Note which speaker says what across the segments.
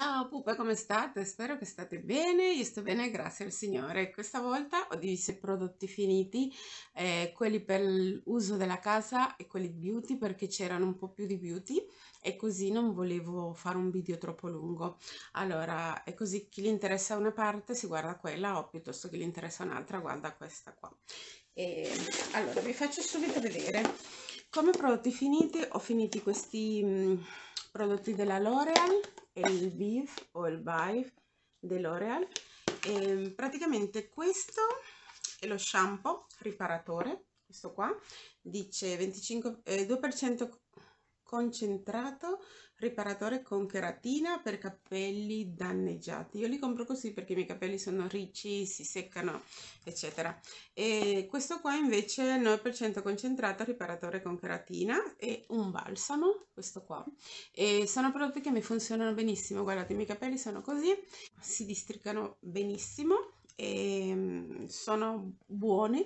Speaker 1: Ciao pupa, come state? Spero che state bene, io sto bene, grazie al Signore. Questa volta ho diviso i prodotti finiti, eh, quelli per l'uso della casa e quelli di beauty perché c'erano un po' più di beauty e così non volevo fare un video troppo lungo. Allora, è così, chi gli interessa una parte si guarda quella o piuttosto che gli interessa un'altra guarda questa qua. E, allora, vi faccio subito vedere. Come prodotti finiti ho finiti questi mh, mm, prodotti della L'Oreal il Beef o il Vive L'Oreal. Ehm, praticamente questo è lo shampoo riparatore, questo qua, dice 25, eh, 2% concentrato riparatore con cheratina per capelli danneggiati. Io li compro così perché i miei capelli sono ricci, si seccano, eccetera. E questo qua invece è 9% concentrato, riparatore con cheratina e un balsamo, questo qua. E sono prodotti che mi funzionano benissimo, guardate, i miei capelli sono così, si districano benissimo e mm, sono buoni.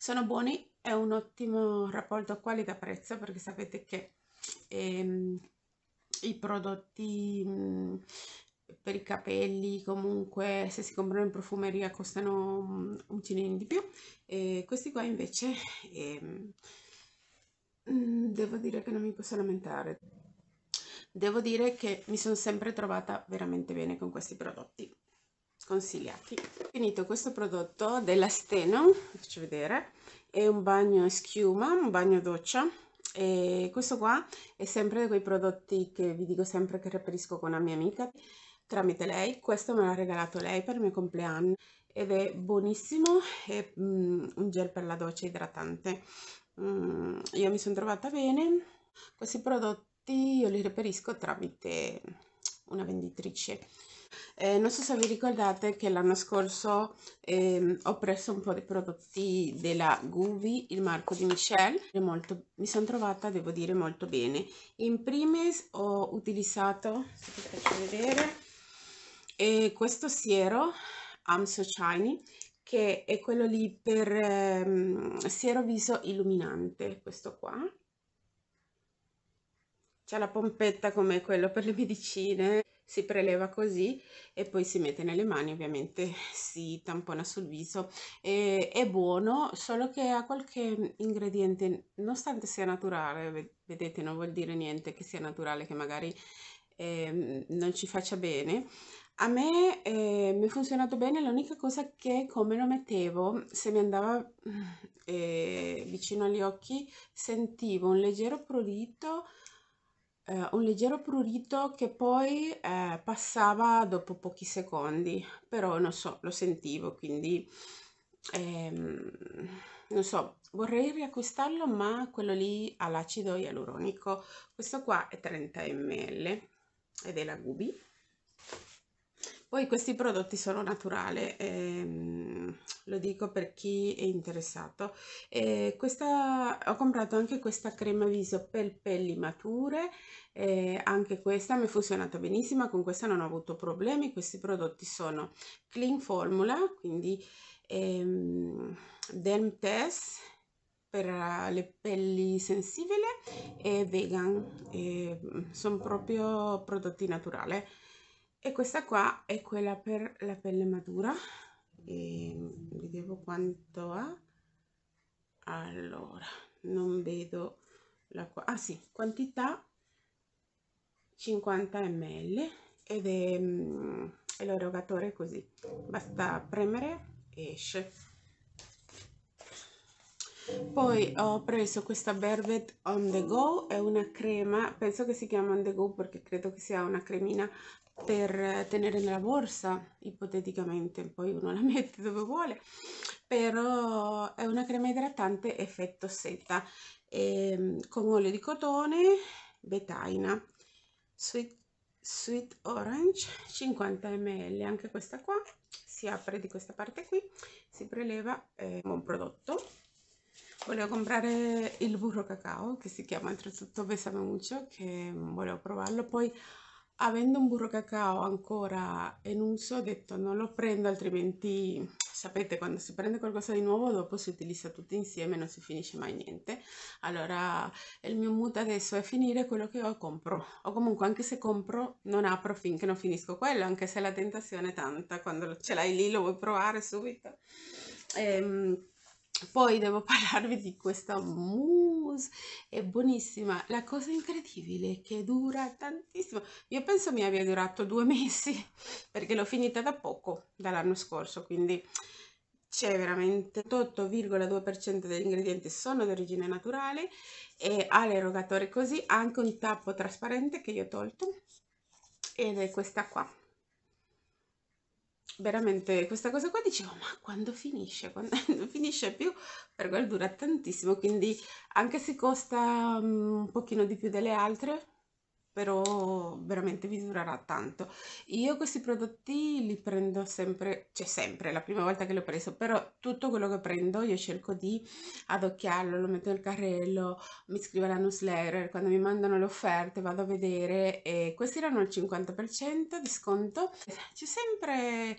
Speaker 1: Sono buoni, è un ottimo rapporto qualità-prezzo perché sapete che... Ehm, i prodotti mm, per i capelli comunque se si comprano in profumeria costano mm, un cilino di più e questi qua invece eh, devo dire che non mi posso lamentare devo dire che mi sono sempre trovata veramente bene con questi prodotti consigliati finito questo prodotto della Steno faccio vedere è un bagno a schiuma un bagno doccia e questo qua è sempre quei prodotti che vi dico sempre che reperisco con una mia amica tramite lei. Questo me l'ha regalato lei per il mio compleanno ed è buonissimo, è mm, un gel per la doccia idratante. Mm, io mi sono trovata bene, questi prodotti io li reperisco tramite una venditrice eh, non so se vi ricordate che l'anno scorso ehm, ho preso un po' di prodotti della Guvi, il marco di Michelle, molto, mi sono trovata, devo dire, molto bene. In primis ho utilizzato, se vi faccio vedere, eh, questo siero I'm So Shiny, che è quello lì per ehm, siero viso illuminante, questo qua c'è la pompetta come quello per le medicine si preleva così e poi si mette nelle mani, ovviamente si tampona sul viso. E, è buono, solo che ha qualche ingrediente, nonostante sia naturale, vedete, non vuol dire niente che sia naturale, che magari eh, non ci faccia bene. A me eh, mi è funzionato bene, l'unica cosa che come lo mettevo, se mi andava eh, vicino agli occhi, sentivo un leggero prurito eh, un leggero prurito che poi eh, passava dopo pochi secondi, però non so, lo sentivo, quindi ehm, non so, vorrei riacquistarlo, ma quello lì all'acido ialuronico, questo qua è 30 ml ed è la Gubi poi questi prodotti sono naturali, ehm, lo dico per chi è interessato. Eh, questa, ho comprato anche questa crema viso per pelli mature, eh, anche questa mi è funzionata benissimo, con questa non ho avuto problemi. Questi prodotti sono Clean Formula, quindi ehm, Dermtest per eh, le pelli sensibili e vegan. Eh, mm, sono proprio prodotti naturali e questa qua è quella per la pelle matura e vedevo quanto ha allora non vedo la qua ah sì quantità 50 ml ed è, mm, è l'erogatore così basta premere e esce poi ho preso questa Berbet on the go è una crema penso che si chiama on the go perché credo che sia una cremina per tenere nella borsa, ipoteticamente, poi uno la mette dove vuole, però è una crema idratante effetto seta ehm, con olio di cotone, betaina, sweet, sweet orange, 50 ml, anche questa qua, si apre di questa parte qui, si preleva, eh, un prodotto. Volevo comprare il burro cacao, che si chiama oltretutto Besame Mucho, che volevo provarlo, poi avendo un burro cacao ancora in uso ho detto non lo prendo altrimenti sapete quando si prende qualcosa di nuovo dopo si utilizza tutto insieme e non si finisce mai niente allora il mio mood adesso è finire quello che ho compro o comunque anche se compro non apro finché non finisco quello anche se la tentazione è tanta quando ce l'hai lì lo vuoi provare subito ehm poi devo parlarvi di questa mousse, è buonissima. La cosa incredibile è che dura tantissimo. Io penso mi abbia durato due mesi, perché l'ho finita da poco, dall'anno scorso, quindi c'è veramente 8,2% degli ingredienti sono di origine naturale e ha l'erogatore così, ha anche un tappo trasparente che io ho tolto ed è questa qua veramente questa cosa qua dicevo ma quando finisce quando non finisce più per perché dura tantissimo quindi anche se costa mhmm, un pochino di più delle altre però veramente vi durerà tanto. Io questi prodotti li prendo sempre, cioè sempre, la prima volta che l'ho preso, però tutto quello che prendo io cerco di adocchiarlo, lo metto nel carrello, mi scrivo alla newsletter, quando mi mandano le offerte vado a vedere e questi erano il 50% di sconto. C'è sempre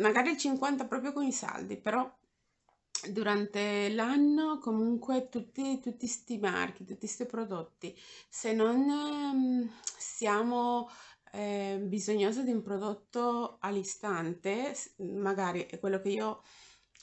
Speaker 1: magari il 50 proprio con i saldi, però durante l'anno comunque tutti questi marchi, tutti questi prodotti, se non ehm, siamo eh, bisognosi di un prodotto all'istante, magari è quello che io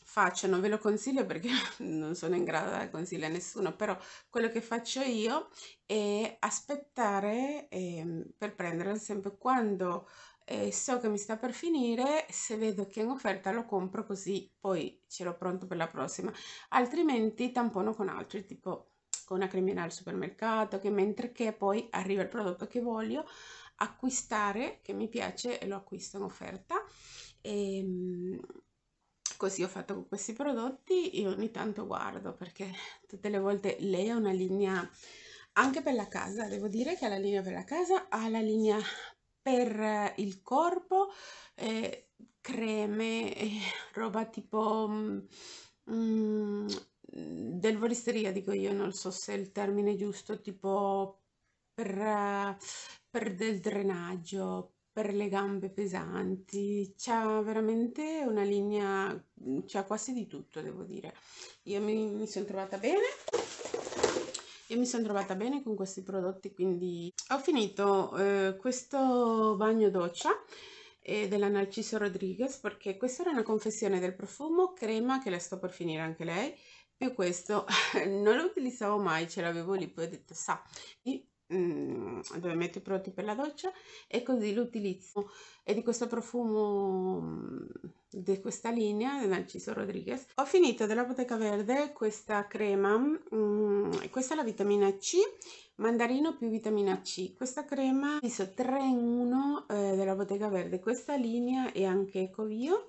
Speaker 1: faccio, non ve lo consiglio perché non sono in grado di consigliare a nessuno, però quello che faccio io è aspettare eh, per prendere, sempre quando e so che mi sta per finire, se vedo che è in offerta lo compro così poi ce l'ho pronto per la prossima, altrimenti tampono con altri, tipo con una cremina al supermercato, che mentre che poi arriva il prodotto che voglio acquistare, che mi piace e lo acquisto in offerta. E, ehm, così ho fatto con questi prodotti e ogni tanto guardo perché tutte le volte lei ha una linea anche per la casa, devo dire che ha la linea per la casa, ha la linea per eh, il corpo, eh, creme, eh, roba tipo mm, mm, del volisteria, dico io, non so se è il termine giusto, tipo per, eh, per del drenaggio, per le gambe pesanti, c'è veramente una linea, c'è quasi di tutto, devo dire. Io mi, mi sono trovata bene e mi sono trovata bene con questi prodotti quindi ho finito eh, questo bagno doccia eh, della Narciso Rodriguez perché questa era una confessione del profumo crema che la sto per finire anche lei e questo non lo utilizzavo mai ce l'avevo lì poi ho detto sa Mm, dove metto i prodotti per la doccia e così lo utilizzo e di questo profumo mm, di questa linea Narciso Rodriguez ho finito della Bottega Verde questa crema mm, questa è la vitamina C mandarino più vitamina C questa crema ho messo 3 in 1 eh, della Bottega Verde questa linea è anche Ecovio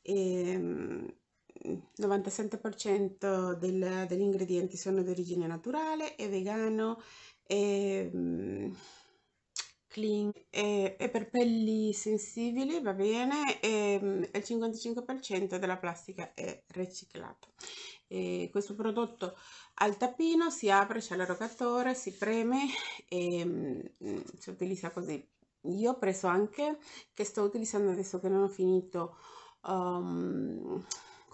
Speaker 1: ehm, e, 97% del, degli ingredienti sono di origine naturale, e vegano, e, ehm, clean e, e per pelli sensibili va bene e, ehm, il 55% della plastica è riciclata e questo prodotto al tappino si apre c'è l'erogatore si preme e ehm, mm, si utilizza così io ho preso anche che sto utilizzando adesso che non ho finito um,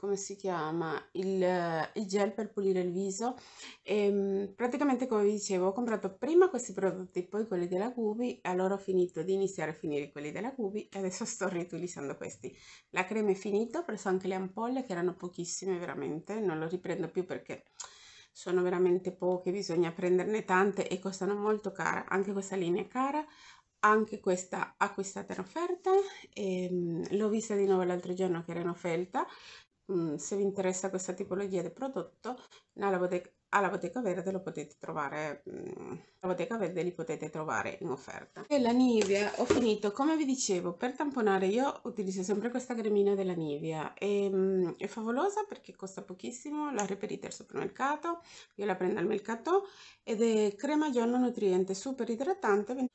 Speaker 1: come si chiama, il, eh, il gel per pulire il viso e ehm, praticamente come vi dicevo ho comprato prima questi prodotti poi quelli della Gubi allora ho finito di iniziare a finire quelli della Gubi e adesso sto riutilizzando questi la crema è finita, ho preso anche le ampolle che erano pochissime veramente non lo riprendo più perché sono veramente poche bisogna prenderne tante e costano molto cara anche questa linea è cara anche questa acquistata in offerta ehm, l'ho vista di nuovo l'altro giorno che era in offerta Mm, se vi interessa questa tipologia di prodotto, alla bottega, alla bottega verde lo potete trovare, mm, alla verde li potete trovare in offerta. E la Nivea ho finito, come vi dicevo, per tamponare io utilizzo sempre questa cremina della Nivea, e, mm, è favolosa perché costa pochissimo, la reperite al supermercato, io la prendo al mercato ed è crema giorno nutriente super idratante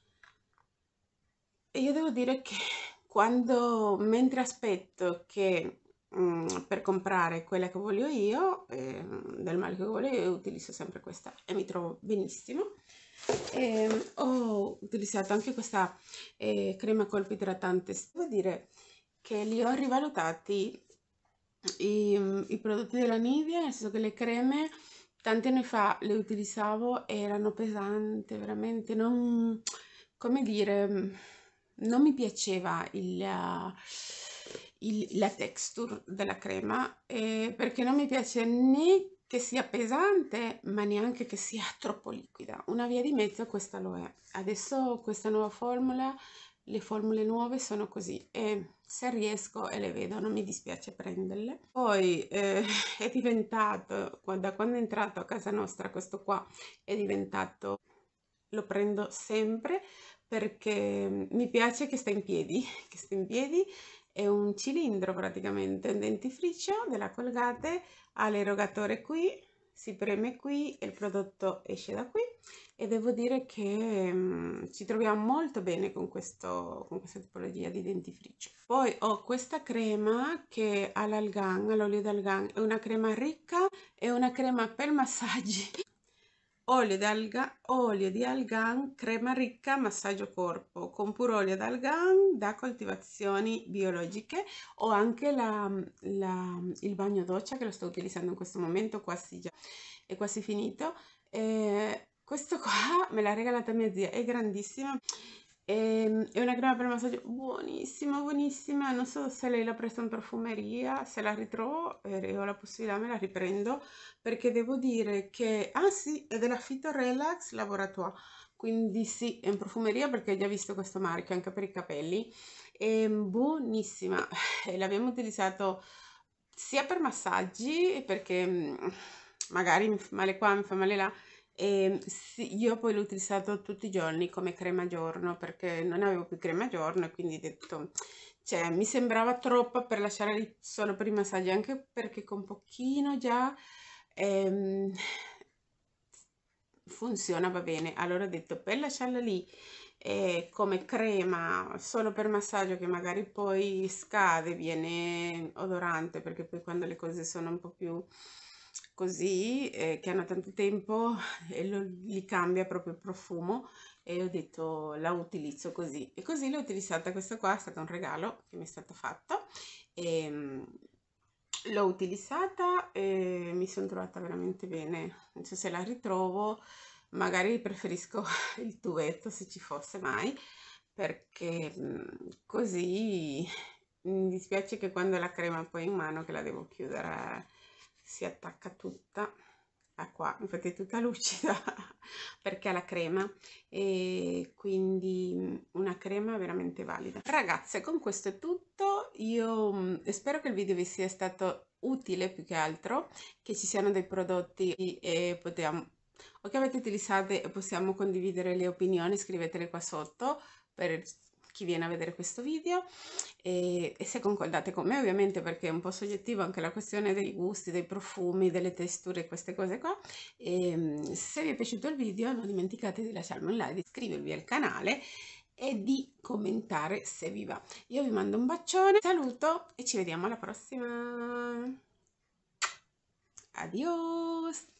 Speaker 1: e io devo dire che quando mentre aspetto che Mm, per comprare quella che voglio io, eh, del male che voglio io, utilizzo sempre questa e mi trovo benissimo. E, ehm, ho utilizzato anche questa eh, crema colpi idratante, devo dire che li ho rivalutati i, ehm, i prodotti della Nivea, nel senso che le creme tanti anni fa le utilizzavo e erano pesanti, veramente non, come dire, mm, non mi piaceva il, il, la texture della crema eh, perché non mi piace né che sia pesante ma neanche che sia troppo liquida una via di mezzo questa lo è adesso questa nuova formula le formule nuove sono così e se riesco e le vedo non mi dispiace prenderle poi eh, è diventato da quando è entrato a casa nostra questo qua è diventato lo prendo sempre perché mi piace che sta in piedi che sta in piedi è un cilindro praticamente, un dentifricio della Colgate, ha l'erogatore qui, si preme qui e il prodotto esce da qui e devo dire che um, ci troviamo molto bene con, questo, con questa tipologia di dentifricio. Poi ho questa crema che ha l'algan, all'olio d'algan, è una crema ricca, è una crema per massaggi olio di, alga, olio di algan, crema ricca, massaggio corpo con puro olio d'algan da coltivazioni biologiche Ho anche la, la, il bagno doccia che lo sto utilizzando in questo momento, quasi già, è quasi finito. Eh, questo qua me l'ha regalata mia zia, è grandissima e, ehm, è una crema per massaggio buonissima, buonissima. Non so se lei l'ha presa in profumeria, se la ritrovo e eh, ho la possibilità me la riprendo perché devo dire che, ah sì, è della Fito Relax Laboratoire. Quindi sì, è in profumeria perché ho già visto questo marchio anche per i capelli. È ehm, buonissima. Eh, l'abbiamo utilizzato sia per massaggi perché mm, magari mi fa male qua, mi fa male là e ehm, sì, io poi l'ho utilizzato tutti i giorni come crema giorno perché non avevo più crema giorno e quindi ho detto, cioè mi sembrava troppa per lasciare lì solo per i massaggi anche perché con pochino già ehm, funziona va bene. Allora ho detto per lasciarla lì eh, come crema solo per massaggio che magari poi scade, viene odorante perché poi quando le cose sono un po' più così eh, che hanno tanto tempo e lo, li cambia proprio il profumo e ho detto la utilizzo così e così l'ho utilizzata questa qua è stato un regalo che mi è stato fatto e ehm, l'ho utilizzata e mi sono trovata veramente bene non so se la ritrovo magari preferisco il tubetto se ci fosse mai perché mm, così mi dispiace che quando la crema poi in mano che la devo chiudere si attacca tutta a qua infatti è tutta lucida perché ha la crema e quindi mm, una crema veramente valida ragazze con questo è tutto io mm, spero che il video vi sia stato utile più che altro che ci siano dei prodotti e potevamo o che avete utilizzato e possiamo condividere le opinioni scrivetele qua sotto per chi viene a vedere questo video e, e, se concordate con me ovviamente perché è un po' soggettivo anche la questione dei gusti, dei profumi, delle testure, queste cose qua e ehm, se vi è piaciuto il video non dimenticate di lasciarmi un like, di iscrivervi al canale e di commentare se vi va. Io vi mando un bacione, saluto e ci vediamo alla prossima! Adios!